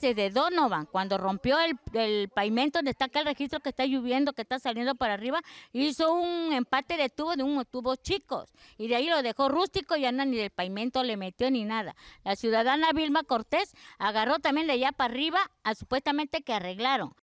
desde Donovan, cuando rompió el, el, pavimento donde está acá el registro que está lloviendo, que está saliendo para arriba, hizo un empate de tubo de unos tubos chicos y de ahí lo dejó rústico, ya ni del pavimento le metió ni nada. La ciudadana Vilma Cortés agarró también de allá para arriba, a, supuestamente que arreglaron,